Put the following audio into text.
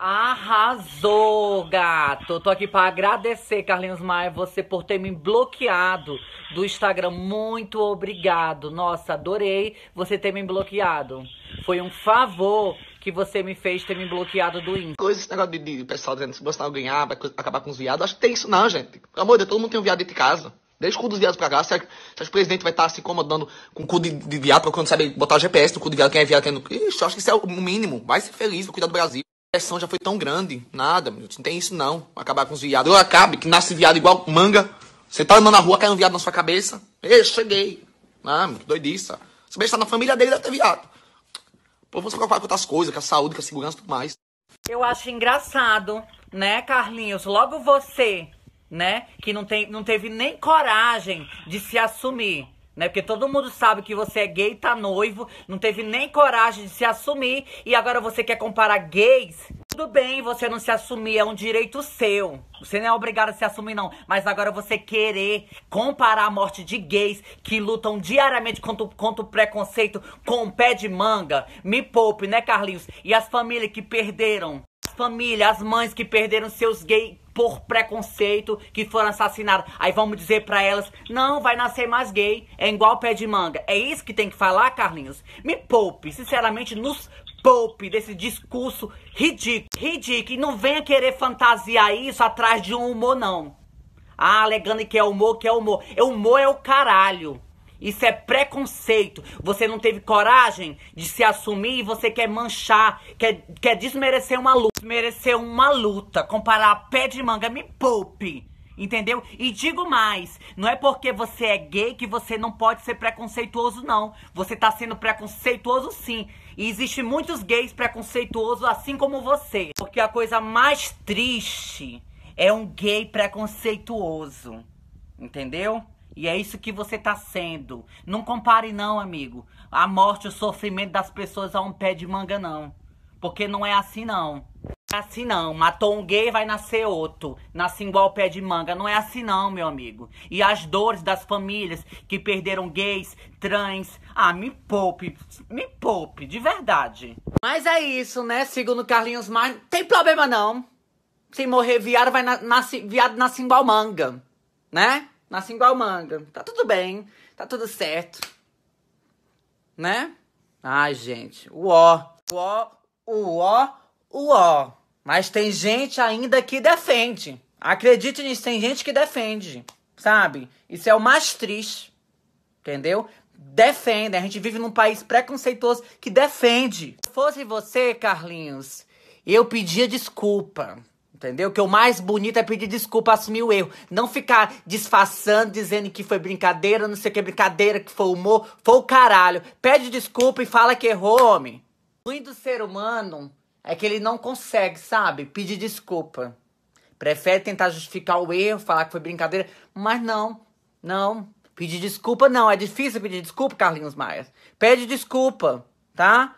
Arrasou, gato! Tô aqui para agradecer, Carlinhos Maia, você por ter me bloqueado do Instagram. Muito obrigado. Nossa, adorei você ter me bloqueado. Foi um favor que você me fez ter me bloqueado do Insta. Coisa, esse negócio de, de pessoal dizendo que se Bolsonaro ganhar, ah, vai acabar com os viados. Acho que tem isso não, gente. Pelo amor de Deus, todo mundo tem um viado dentro de casa. Desde cu dos viados pra cá, se, se o presidente vai estar se incomodando com o cu de, de viado, quando saber botar o GPS no cu de viado, quem é viado, quem é... Ixi, acho que isso é o mínimo. Vai ser feliz, vai cuidar do Brasil pressão já foi tão grande. Nada, não tem isso não. Acabar com os viados. Eu acabe, que nasce viado igual manga. Você tá andando na rua, cai um viado na sua cabeça. Ei, cheguei. Ah, meu, que doidiça. Se bem tá na família dele, deve ter viado. Pô, você preocupar com outras coisas, com a saúde, com a segurança e tudo mais. Eu acho engraçado, né, Carlinhos? Logo você, né, que não, tem, não teve nem coragem de se assumir né? Porque todo mundo sabe que você é gay, tá noivo, não teve nem coragem de se assumir e agora você quer comparar gays? Tudo bem, você não se assumir, é um direito seu. Você não é obrigado a se assumir, não. Mas agora você querer comparar a morte de gays que lutam diariamente contra, contra o preconceito com um pé de manga. Me poupe, né, Carlinhos? E as famílias que perderam. As famílias, as mães que perderam seus gays por preconceito que foram assassinadas. Aí vamos dizer para elas: não, vai nascer mais gay. É igual pé de manga. É isso que tem que falar, Carlinhos? Me poupe, sinceramente, nos poupe desse discurso ridículo. Ridículo. E não venha querer fantasiar isso atrás de um humor, não. Ah, alegando que é humor, que é humor. É humor é o caralho. Isso é preconceito. Você não teve coragem de se assumir e você quer manchar, quer, quer desmerecer uma luta. Desmerecer uma luta. Comparar pé de manga, me poupe. Entendeu? E digo mais, não é porque você é gay que você não pode ser preconceituoso, não. Você tá sendo preconceituoso sim. E existe muitos gays preconceituosos assim como você. Porque a coisa mais triste é um gay preconceituoso. Entendeu? E é isso que você está sendo. Não compare não, amigo. A morte, o sofrimento das pessoas a um pé de manga, não. Porque não é assim, não. Não é assim, não. Matou um gay, vai nascer outro. Nasce igual pé de manga. Não é assim, não, meu amigo. E as dores das famílias que perderam gays, trans... Ah, me poupe. Me poupe, de verdade. Mas é isso, né? Segundo Carlinhos Mar. tem problema, não. Se morrer viado, vai na nasce, viado nasce igual manga. Né? Nasce igual manga. Tá tudo bem. Tá tudo certo. Né? Ai, gente. Uó. Uó. Uó. Uó. Mas tem gente ainda que defende. Acredite nisso, tem gente que defende. Sabe? Isso é o mais triste. Entendeu? Defende. A gente vive num país preconceituoso que defende. Se fosse você, Carlinhos, eu pedia desculpa. Entendeu? Que o mais bonito é pedir desculpa, assumir o erro. Não ficar disfarçando, dizendo que foi brincadeira, não sei o que, brincadeira, que foi humor, foi o caralho. Pede desculpa e fala que errou, homem. O ruim do ser humano é que ele não consegue, sabe? Pedir desculpa. Prefere tentar justificar o erro, falar que foi brincadeira, mas não, não. Pedir desculpa não, é difícil pedir desculpa, Carlinhos Maia. Pede desculpa, tá?